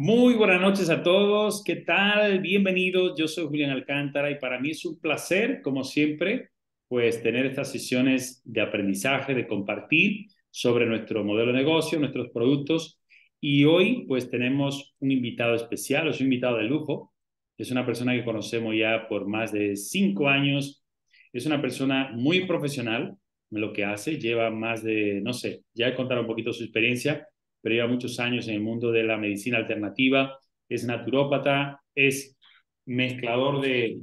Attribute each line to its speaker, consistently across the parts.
Speaker 1: Muy buenas noches a todos, ¿qué tal? Bienvenidos, yo soy Julián Alcántara y para mí es un placer, como siempre, pues tener estas sesiones de aprendizaje, de compartir sobre nuestro modelo de negocio, nuestros productos y hoy pues tenemos un invitado especial, es un invitado de lujo, es una persona que conocemos ya por más de cinco años, es una persona muy profesional en lo que hace, lleva más de, no sé, ya he contado un poquito su experiencia, pero lleva muchos años en el mundo de la medicina alternativa, es naturópata, es mezclador de,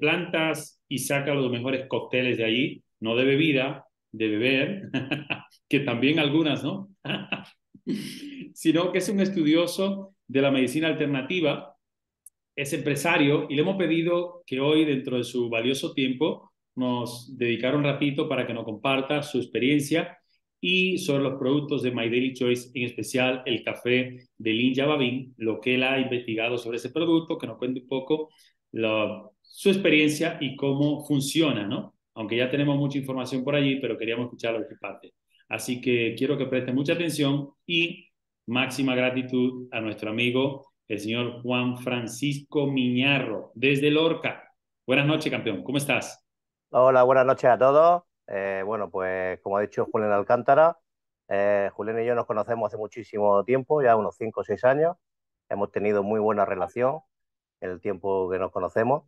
Speaker 1: plantas y saca los mejores cócteles de allí, no de bebida, de beber, que también algunas, ¿no? sino que es un estudioso de la medicina alternativa, es empresario y le hemos pedido que hoy, dentro de su valioso tiempo, nos dedicara un ratito para que nos comparta su experiencia y sobre los productos de My Daily Choice, en especial el café de Lin Yababin, lo que él ha investigado sobre ese producto, que nos cuente un poco su experiencia y cómo funciona, ¿no? Aunque ya tenemos mucha información por allí, pero queríamos escucharlo de parte. Así que quiero que presten mucha atención y máxima gratitud a nuestro amigo, el señor Juan Francisco Miñarro, desde Lorca. Buenas noches, campeón. ¿Cómo estás? Hola, buenas
Speaker 2: noches a todos. Eh, bueno, pues como ha dicho Julián Alcántara, eh, Julián y yo nos conocemos hace muchísimo tiempo, ya unos 5 o 6 años. Hemos tenido muy buena relación en el tiempo que nos conocemos.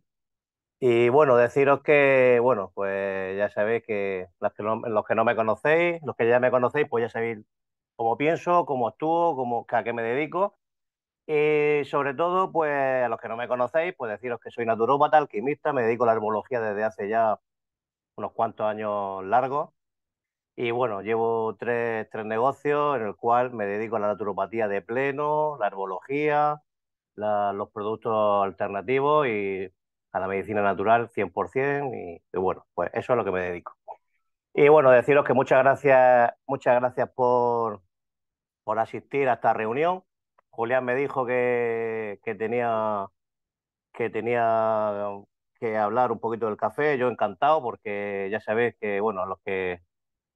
Speaker 2: Y bueno, deciros que, bueno, pues ya sabéis que, los que no, me conocéis, los que ya me conocéis, pues ya sabéis cómo pienso, cómo actúo, cómo, a qué me dedico. Y sobre todo, pues a los que no me conocéis, pues deciros que soy naturópata, alquimista, me dedico a la herbología desde hace ya unos cuantos años largos. Y bueno, llevo tres, tres negocios en el cual me dedico a la naturopatía de pleno, la herbología, los productos alternativos y a la medicina natural 100%. Y, bueno, pues eso es lo que me dedico. Y bueno, deciros que muchas gracias, muchas gracias por, por asistir a esta reunión. Julián me dijo que, que tenía que tenía que hablar un poquito del café. Yo encantado porque ya sabéis que, bueno, los que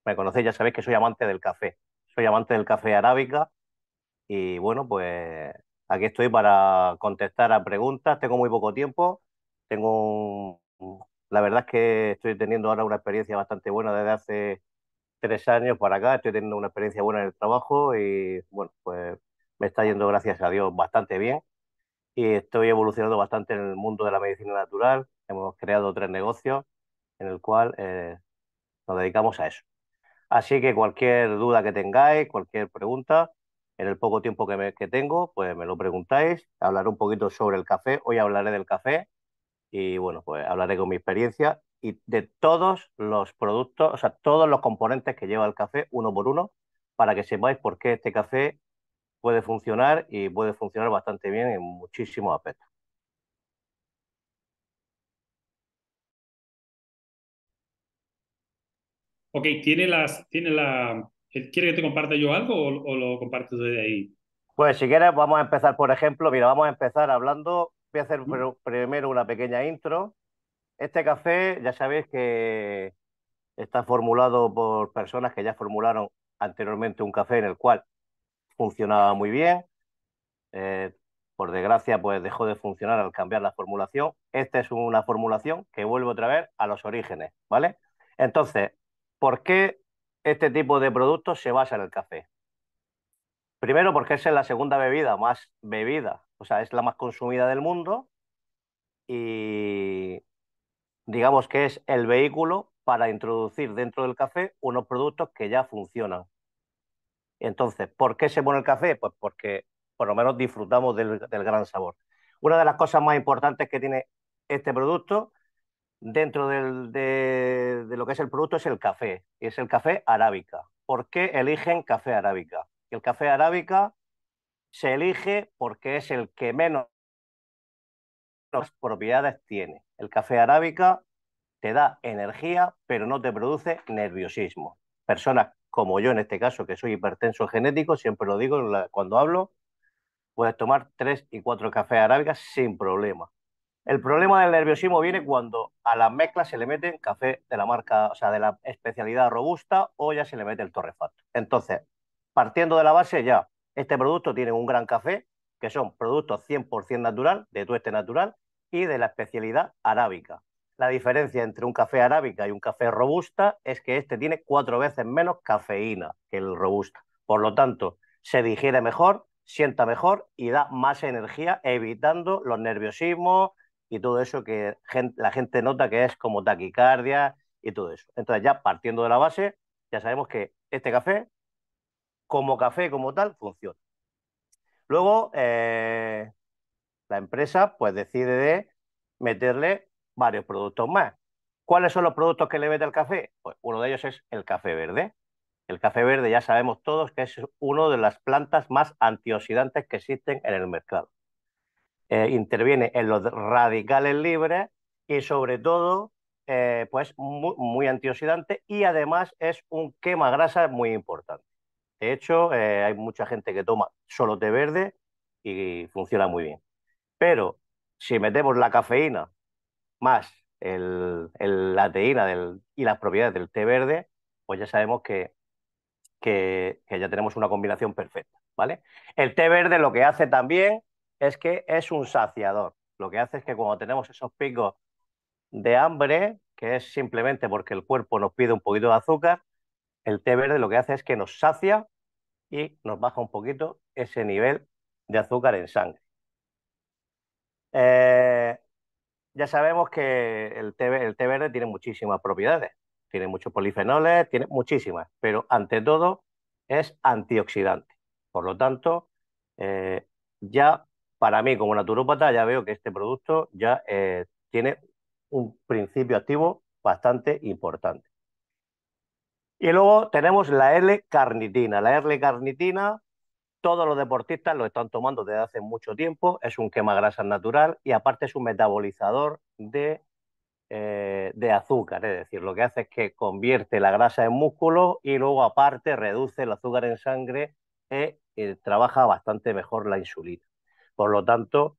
Speaker 2: me conocéis ya sabéis que soy amante del café. Soy amante del café arábica y bueno, pues aquí estoy para contestar a preguntas. Tengo muy poco tiempo. Tengo La verdad es que estoy teniendo ahora una experiencia bastante buena desde hace tres años para acá. Estoy teniendo una experiencia buena en el trabajo y bueno, pues me está yendo, gracias a Dios, bastante bien y estoy evolucionando bastante en el mundo de la medicina natural. Hemos creado tres negocios en el cual eh, nos dedicamos a eso. Así que cualquier duda que tengáis, cualquier pregunta, en el poco tiempo que, que tengo, pues me lo preguntáis. Hablaré un poquito sobre el café. Hoy hablaré del café y bueno, pues hablaré con mi experiencia y de todos los productos, o sea, todos los componentes que lleva el café, uno por uno, para que sepáis por qué este café puede funcionar y puede funcionar bastante bien en muchísimos aspectos.
Speaker 1: Ok, ¿tiene las, tiene la, eh, ¿quiere que te comparta yo algo o, lo compartes desde ahí?
Speaker 2: Pues si quieres vamos a empezar, por ejemplo, mira, vamos a empezar hablando, voy a hacer primero una pequeña intro. Este café ya sabéis que está formulado por personas que ya formularon anteriormente un café en el cual funcionaba muy bien. Eh, por desgracia, pues dejó de funcionar al cambiar la formulación. Esta es una formulación que vuelve otra vez a los orígenes, ¿vale? Entonces, ¿por qué este tipo de productos se basa en el café? Primero, porque es la segunda bebida más bebida, o sea, es la más consumida del mundo y digamos que es el vehículo para introducir dentro del café unos productos que ya funcionan, entonces, ¿por qué se pone el café? Pues porque por lo menos disfrutamos del, gran sabor. Una de las cosas más importantes que tiene este producto dentro de, de, lo que es el producto es el café, y es el café arábica. ¿Por qué eligen café arábica? El café arábica se elige porque es el que menos propiedades tiene. El café arábica te da energía, pero no te produce nerviosismo. Personas como yo en este caso, que soy hipertenso genético, siempre lo digo cuando hablo, puedes tomar tres y cuatro cafés arábicas sin problema. El problema del nerviosismo viene cuando a la mezcla se le meten café de la marca, o sea, de la especialidad robusta o ya se le mete el torrefacto. Entonces, partiendo de la base ya, este producto tiene un gran café, que son productos 100% natural, de tueste natural y de la especialidad arábica. La diferencia entre un café arábica y un café robusta es que este tiene cuatro veces menos cafeína que el robusta. Por lo tanto, se digiere mejor, sienta mejor y da más energía, evitando los nerviosismos y todo eso que la gente nota que es como taquicardia y todo eso. Entonces, ya partiendo de la base, ya sabemos que este café, como café, como tal, funciona. Luego, eh, la empresa pues decide de meterle varios productos más. ¿Cuáles son los productos que le mete al café? Pues uno de ellos es el café verde. El café verde ya sabemos todos que es una de las plantas más antioxidantes que existen en el mercado. Eh, interviene en los radicales libres y sobre todo eh, pues muy, antioxidante y además es un quema grasa muy importante. De hecho, eh, hay mucha gente que toma solo té verde y funciona muy bien. Pero si metemos la cafeína más la teína y las propiedades del té verde, pues ya sabemos que, que, ya tenemos una combinación perfecta. ¿vale? El té verde lo que hace también es que es un saciador. Lo que hace es que cuando tenemos esos picos de hambre, que es simplemente porque el cuerpo nos pide un poquito de azúcar, el té verde lo que hace es que nos sacia y nos baja un poquito ese nivel de azúcar en sangre. Eh, ya sabemos que el té, verde tiene muchísimas propiedades, tiene muchos polifenoles, tiene muchísimas, pero ante todo es antioxidante. Por lo tanto, eh, ya para mí como naturópata ya veo que este producto ya eh, tiene un principio activo bastante importante. Y luego tenemos la L-carnitina. La L-carnitina todos los deportistas lo están tomando desde hace mucho tiempo, es un quema grasa natural y aparte es un metabolizador eh, de, azúcar, es decir, lo que hace es que convierte la grasa en músculo y luego aparte reduce el azúcar en sangre eh, y trabaja bastante mejor la insulina. Por lo tanto,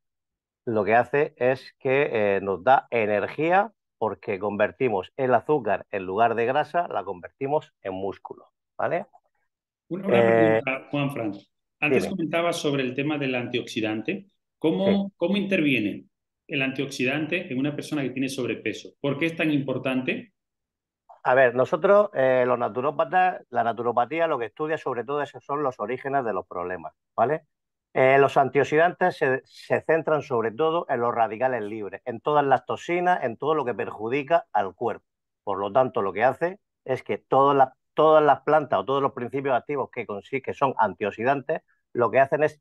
Speaker 2: lo que hace es que eh, nos da energía porque convertimos el azúcar en
Speaker 1: lugar de grasa, la convertimos en músculo, ¿vale? Una, pregunta, Juan antes comentabas sobre el tema del antioxidante. ¿Cómo, ¿Cómo interviene el antioxidante en una persona que tiene sobrepeso? ¿Por qué es tan importante?
Speaker 2: A ver, nosotros, eh, los naturópatas, la naturopatía lo que estudia sobre todo esos son los orígenes de los problemas, ¿vale? Eh, los antioxidantes se, se, centran sobre todo en los radicales libres, en todas las toxinas, en todo lo que perjudica al cuerpo. Por lo tanto, lo que hace es que todas las todas las plantas o todos los principios activos que, que son antioxidantes, lo que hacen es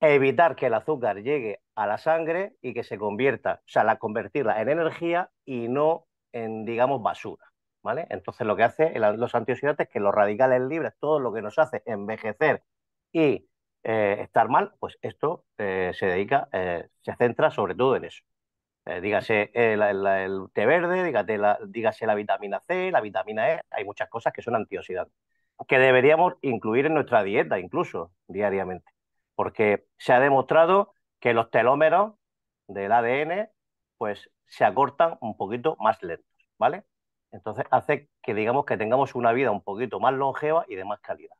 Speaker 2: evitar que el azúcar llegue a la sangre y que se convierta, o sea, la, convertirla en energía y no en, digamos, basura. ¿vale? Entonces lo que hace los antioxidantes que los radicales libres, todo lo que nos hace envejecer y eh, estar mal, pues esto eh, se dedica, eh, se centra sobre todo en eso. Eh, dígase eh, el, té verde, la, dígase la vitamina C, la vitamina E, hay muchas cosas que son antioxidantes, que deberíamos incluir en nuestra dieta incluso diariamente, porque se ha demostrado que los telómeros del ADN pues se acortan un poquito más lentos, ¿vale? Entonces hace que digamos que tengamos una vida un poquito más longeva y de más calidad.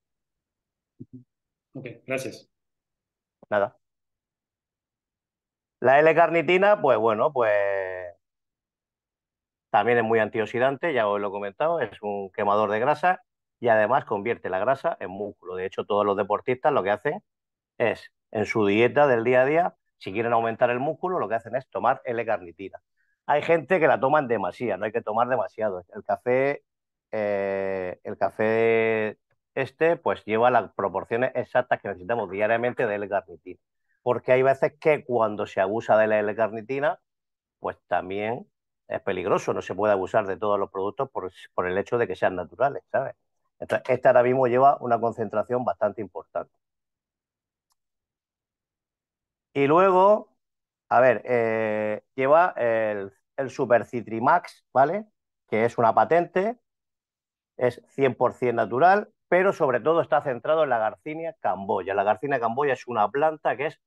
Speaker 2: Ok, gracias. Nada. La L-carnitina, pues bueno, pues también es muy antioxidante, ya os lo he comentado, es un quemador de grasa y además convierte la grasa en músculo. De hecho, todos los deportistas lo que hacen es, en su dieta del día a día, si quieren aumentar el músculo, lo que hacen es tomar L-carnitina. Hay gente que la toma en no hay que tomar demasiado. El café, eh, el café este, pues lleva las proporciones exactas que necesitamos diariamente de L-carnitina porque hay veces que cuando se abusa de la L-carnitina, pues también es peligroso, no se puede abusar de todos los productos por, el hecho de que sean naturales, ¿sabes? Entonces, este ahora mismo lleva una concentración bastante importante. Y luego, a ver, eh, lleva el, el Super Citrimax, ¿vale? Que es una patente, es 100% natural, pero sobre todo está centrado en la Garcinia camboya. La Garcinia camboya es una planta que es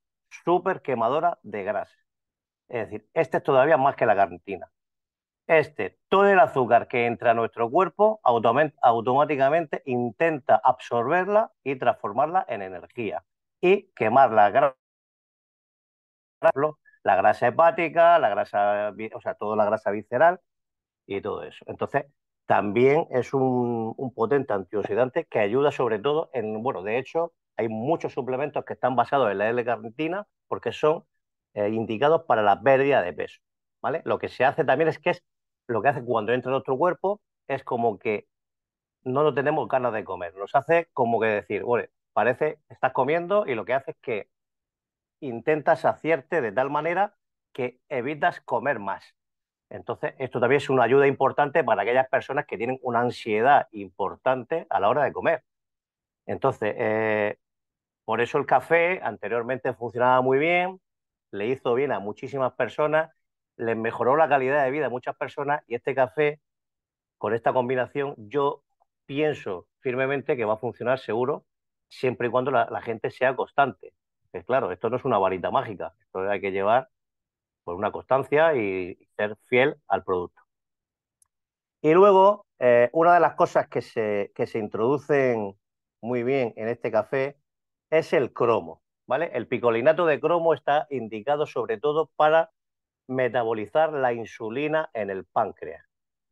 Speaker 2: súper quemadora de grasa. Es decir, este es todavía más que la carnitina. Este, todo el azúcar que entra a nuestro cuerpo automáticamente intenta absorberla y transformarla en energía y quemar la grasa, la grasa hepática, la grasa, o sea, toda la grasa visceral y todo eso. Entonces, también es un, un potente antioxidante que ayuda sobre todo en, bueno, de hecho, hay muchos suplementos que están basados en la L-carnitina porque son eh, indicados para la pérdida de peso. ¿vale? Lo que se hace también es que es lo que hace cuando entra en nuestro cuerpo es como que no nos tenemos ganas de comer. Nos hace como que decir, bueno, parece estás comiendo y lo que hace es que intentas hacerte de tal manera que evitas comer más. Entonces, esto también es una ayuda importante para aquellas personas que tienen una ansiedad importante a la hora de comer. Entonces, eh, por eso el café anteriormente funcionaba muy bien, le hizo bien a muchísimas personas, les mejoró la calidad de vida a muchas personas y este café, con esta combinación, yo pienso firmemente que va a funcionar seguro, siempre y cuando la, gente sea constante. Es pues claro, esto no es una varita mágica, esto hay que llevar por una constancia y ser fiel al producto. Y luego, eh, una de las cosas que se, que se introducen muy bien en este café es el cromo, ¿vale? El picolinato de cromo está indicado sobre todo para metabolizar la insulina en el páncreas,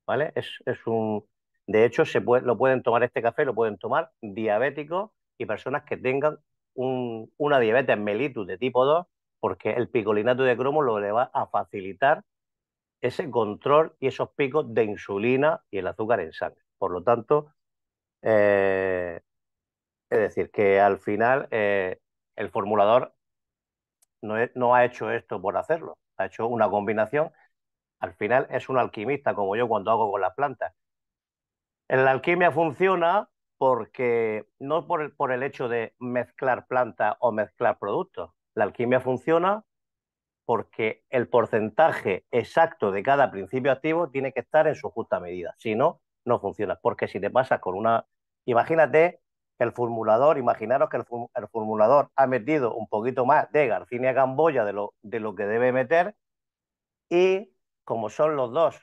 Speaker 2: ¿vale? Es, un... De hecho, se lo pueden tomar este café, lo pueden tomar diabéticos y personas que tengan una diabetes mellitus de tipo 2, porque el picolinato de cromo lo le va a facilitar ese control y esos picos de insulina y el azúcar en sangre. Por lo tanto, eh, es decir, que al final eh, el formulador no, ha hecho esto por hacerlo, ha hecho una combinación. Al final es un alquimista, como yo cuando hago con las plantas. La alquimia funciona porque no por el, por el hecho de mezclar plantas o mezclar productos. La alquimia funciona porque el porcentaje exacto de cada principio activo tiene que estar en su justa medida. Si no, no funciona. Porque si te pasas con una... Imagínate el formulador, imaginaros que el, formulador ha metido un poquito más de Garcinia Camboya de lo, de lo que debe meter y como son los dos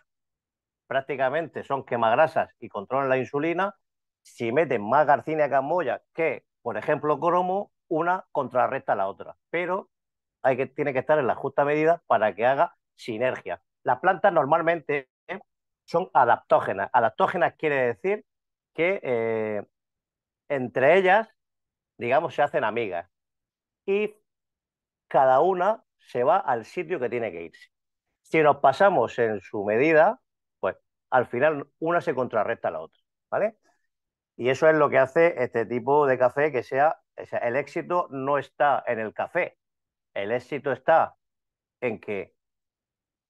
Speaker 2: prácticamente son quemagrasas y controlan la insulina, si meten más Garcinia Camboya que, por ejemplo, cromo, una contrarresta a la otra, pero hay que, tiene que estar en la justa medida para que haga sinergia. Las plantas normalmente son adaptógenas. Adaptógenas quiere decir que eh, entre ellas, digamos, se hacen amigas y cada una se va al sitio que tiene que irse. Si nos pasamos en su medida, pues al final una se contrarresta a la otra, ¿vale? Y eso es lo que hace este tipo de café que sea, sea el éxito no está en el café, el éxito está en que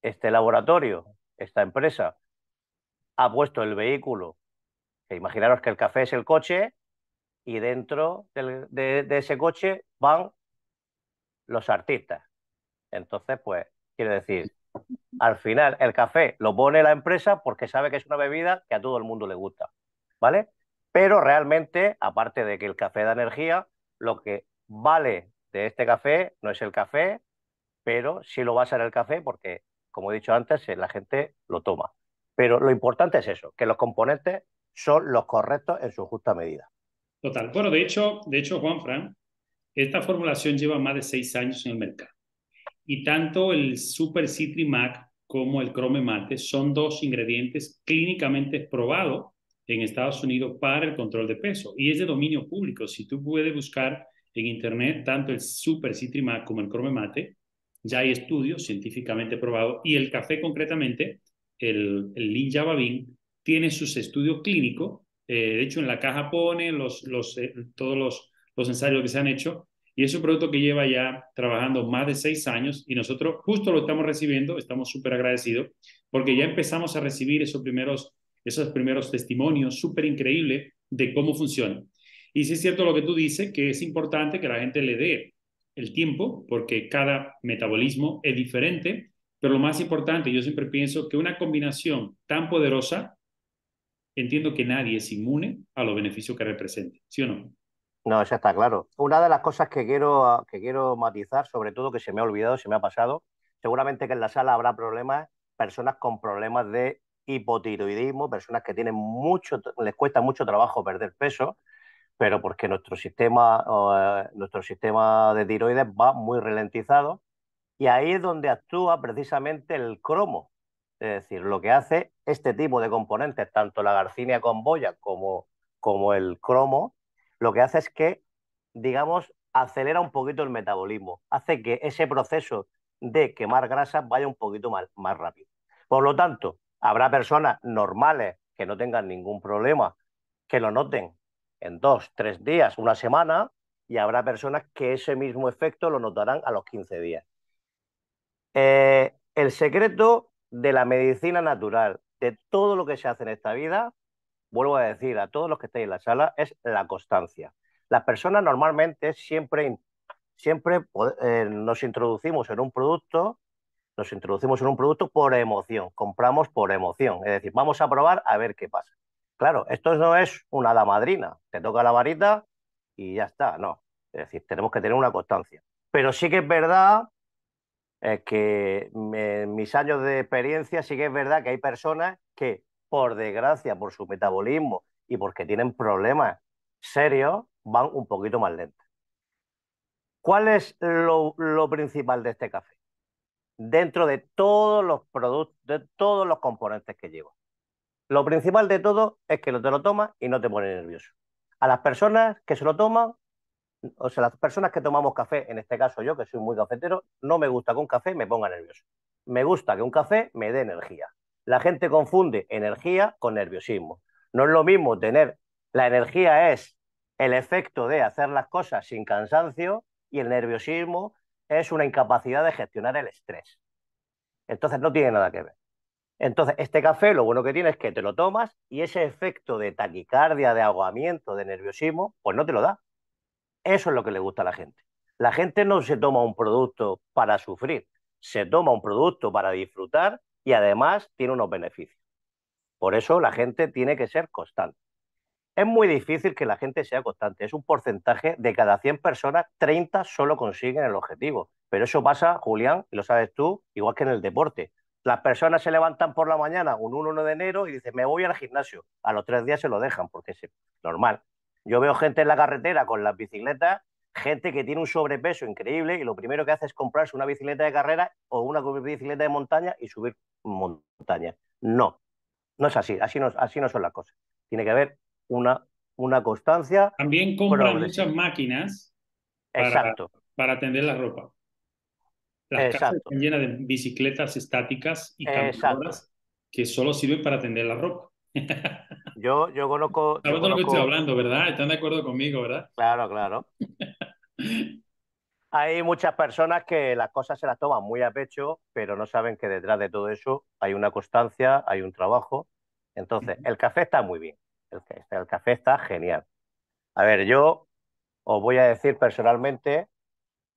Speaker 2: este laboratorio, esta empresa, ha puesto el vehículo, imaginaros que el café es el coche, y dentro de, ese coche van los artistas. Entonces, pues, quiere decir, al final el café lo pone la empresa porque sabe que es una bebida que a todo el mundo le gusta, ¿vale? Pero realmente, aparte de que el café da energía, lo que vale de este café no es el café, pero sí lo va a ser el café porque, como he dicho antes, eh, la gente lo toma. Pero lo importante es eso, que los componentes son los correctos en su justa medida.
Speaker 1: Total. Bueno, de hecho, de hecho, Juanfran, esta formulación lleva más de seis años en el mercado. Y tanto el Super mac como el Chrome Mate son dos ingredientes clínicamente probados en Estados Unidos para el control de peso y es de dominio público. Si tú puedes buscar en internet tanto el Super Citrimac como el Chrome Mate, ya hay estudios científicamente probados y el café concretamente, el, el tiene sus estudios clínicos eh, de hecho, en la caja pone los, los, eh, todos los, ensayos que se han hecho y es un producto que lleva ya trabajando más de seis años y nosotros justo lo estamos recibiendo, estamos súper agradecidos porque ya empezamos a recibir esos primeros, esos primeros testimonios súper increíbles de cómo funciona. Y si es cierto lo que tú dices, que es importante que la gente le dé el tiempo porque cada metabolismo es diferente, pero lo más importante, yo siempre pienso que una combinación tan poderosa entiendo que nadie es inmune a los beneficios que representa, ¿sí o no? No, ya está claro.
Speaker 2: Una de las cosas que quiero, que quiero matizar, sobre todo que se me ha olvidado, se me ha pasado, seguramente que en la sala habrá problemas, personas con problemas de hipotiroidismo, personas que tienen mucho, les cuesta mucho trabajo perder peso, pero porque nuestro sistema, eh, nuestro sistema de tiroides va muy ralentizado y ahí es donde actúa precisamente el cromo, es decir, lo que hace este tipo de componentes, tanto la garcinia con boya como, como el cromo, lo que hace es que, digamos, acelera un poquito el metabolismo, hace que ese proceso de quemar grasa vaya un poquito más, rápido. Por lo tanto, habrá personas normales que no tengan ningún problema, que lo noten en dos, tres días, una semana, y habrá personas que ese mismo efecto lo notarán a los 15 días. Eh, el secreto de la medicina natural, de todo lo que se hace en esta vida, vuelvo a decir a todos los que estáis en la sala, es la constancia. Las personas normalmente siempre, siempre eh, nos introducimos en un producto, nos introducimos en un producto por emoción, compramos por emoción, es decir, vamos a probar a ver qué pasa. Claro, esto no es una damadrina... te toca la varita y ya está, no. Es decir, tenemos que tener una constancia. Pero sí que es verdad es que en mis años de experiencia sí que es verdad que hay personas que, por desgracia, por su metabolismo y porque tienen problemas serios, van un poquito más lento. ¿Cuál es lo, principal de este café? Dentro de todos los productos, de todos los componentes que lleva. Lo principal de todo es que no te lo tomas y no te pone nervioso. A las personas que se lo toman o sea, las personas que tomamos café, en este caso yo, que soy muy cafetero, no me gusta que un café me ponga nervioso. Me gusta que un café me dé energía. La gente confunde energía con nerviosismo. No es lo mismo tener, la energía es el efecto de hacer las cosas sin cansancio y el nerviosismo es una incapacidad de gestionar el estrés. Entonces no tiene nada que ver. Entonces, este café lo bueno que tiene es que te lo tomas y ese efecto de taquicardia, de ahogamiento, de nerviosismo, pues no te lo da. Eso es lo que le gusta a la gente. La gente no se toma un producto para sufrir, se toma un producto para disfrutar y además tiene unos beneficios. Por eso la gente tiene que ser constante. Es muy difícil que la gente sea constante. Es un porcentaje de cada 100 personas, 30 solo consiguen el objetivo. Pero eso pasa, Julián, y lo sabes tú, igual que en el deporte. Las personas se levantan por la mañana un 1 de enero y dicen, me voy al gimnasio. A los tres días se lo dejan, porque es normal. Yo veo gente en la carretera con las bicicletas, gente que tiene un sobrepeso increíble y lo primero que hace es comprarse una bicicleta de carrera o una bicicleta de montaña y subir montaña. No, no es así, así no, así no son las cosas. Tiene que haber una, una constancia.
Speaker 1: También compran muchas máquinas para, Exacto. para tender la ropa. Las casas están llenas de bicicletas estáticas y cambiadoras que solo sirven para atender la ropa. yo, yo conozco. Sabes lo que estoy hablando, ¿verdad? Están de acuerdo conmigo, ¿verdad? Claro, claro.
Speaker 2: hay muchas personas que las cosas se las toman muy a pecho, pero no saben que detrás de todo eso hay una constancia, hay un trabajo. Entonces, el café está muy bien. El, el café está genial. A ver, yo os voy a decir personalmente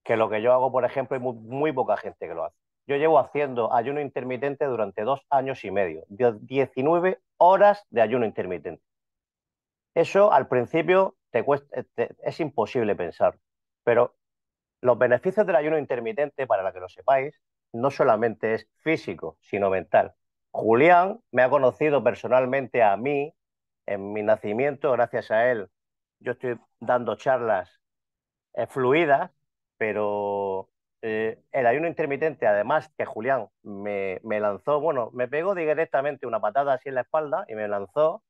Speaker 2: que lo que yo hago, por ejemplo, hay muy poca gente que lo hace. Yo llevo haciendo ayuno intermitente durante dos años y medio, 19 horas de ayuno intermitente. Eso al principio eh, te es imposible pensar, pero los beneficios del ayuno intermitente, para la que lo sepáis, no solamente es físico, sino mental. Julián me ha conocido personalmente a mí en mi nacimiento, gracias a él. Yo estoy dando charlas eh, fluidas, pero eh, el ayuno intermitente, además que Julián me, lanzó, bueno, me pegó directamente una patada así en la espalda y me lanzó.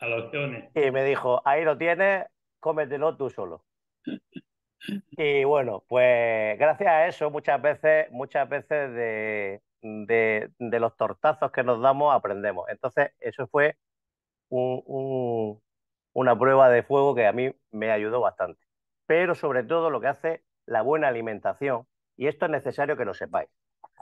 Speaker 2: A los Y me dijo, ahí lo tienes, cómetelo tú solo. y bueno, pues gracias a eso muchas veces, muchas veces de, los tortazos que nos damos aprendemos. Entonces, eso fue una prueba de fuego que a mí me ayudó bastante. Pero sobre todo lo que hace la buena alimentación, y esto es necesario que lo sepáis,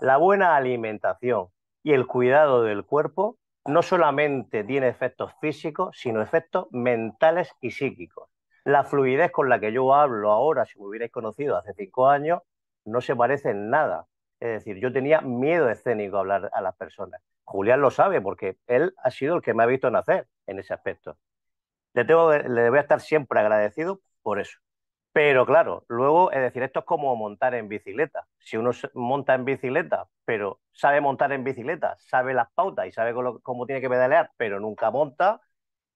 Speaker 2: la buena alimentación y el cuidado del cuerpo no solamente tiene efectos físicos, sino efectos mentales y psíquicos. La fluidez con la que yo hablo ahora, si me hubierais conocido hace cinco años, no se parece en nada. Es decir, yo tenía miedo escénico a hablar a las personas. Julián lo sabe porque él ha sido el que me ha visto nacer en ese aspecto. Le, debo estar siempre agradecido por eso. Pero claro, luego, es decir, esto es como montar en bicicleta. Si uno monta en bicicleta, pero sabe montar en bicicleta, sabe las pautas y sabe cómo, tiene que pedalear, pero nunca monta,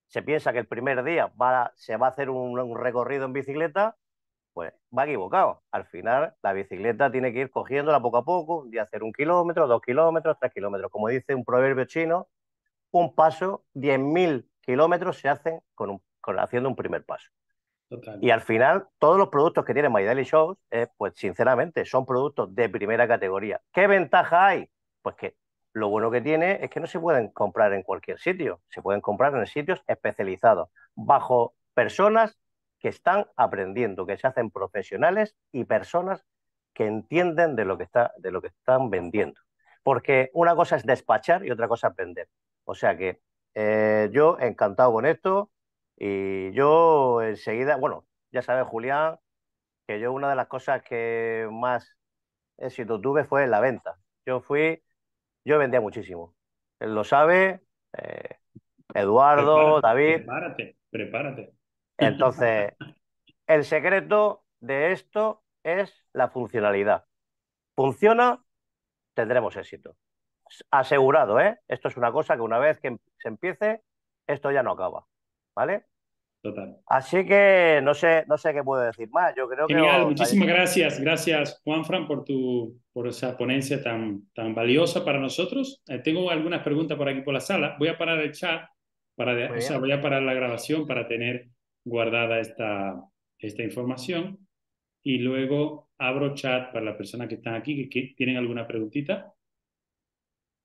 Speaker 2: se piensa que el primer día se va a hacer un, recorrido en bicicleta, pues va equivocado. Al final, la bicicleta tiene que ir cogiéndola poco a poco, de hacer un kilómetro, dos kilómetros, tres kilómetros. Como dice un proverbio chino, un paso, 10.000 kilómetros se hacen con, un, con haciendo un primer paso. Y al final, todos los productos que tiene My Daily Shows, eh, pues sinceramente, son productos de primera categoría. ¿Qué ventaja hay? Pues que lo bueno que tiene es que no se pueden comprar en cualquier sitio, se pueden comprar en sitios especializados, bajo personas que están aprendiendo, que se hacen profesionales y personas que entienden de lo que, está, de lo que están vendiendo. Porque una cosa es despachar y otra cosa es vender. O sea que eh, yo encantado con esto, y yo enseguida, bueno, ya sabes, Julián, que yo una de las cosas que más éxito tuve fue en la venta. Yo fui, yo vendía muchísimo. Él lo sabe, eh, Eduardo, David. Prepárate, prepárate. Entonces, el secreto de esto es la funcionalidad. Funciona, tendremos éxito. Asegurado, ¿eh? Esto es una cosa que una vez que em, se empiece, esto ya no acaba, ¿vale? Total. Así que no sé, no sé qué puedo decir más. Yo creo Genial, que muchísimas gracias,
Speaker 1: gracias Juanfran por tu por esa ponencia tan, tan valiosa para nosotros. Eh, tengo algunas preguntas por aquí por la sala. Voy a parar el chat para o sea, voy a parar la grabación para tener guardada esta, esta información y luego abro chat para las personas que están aquí que tienen alguna preguntita.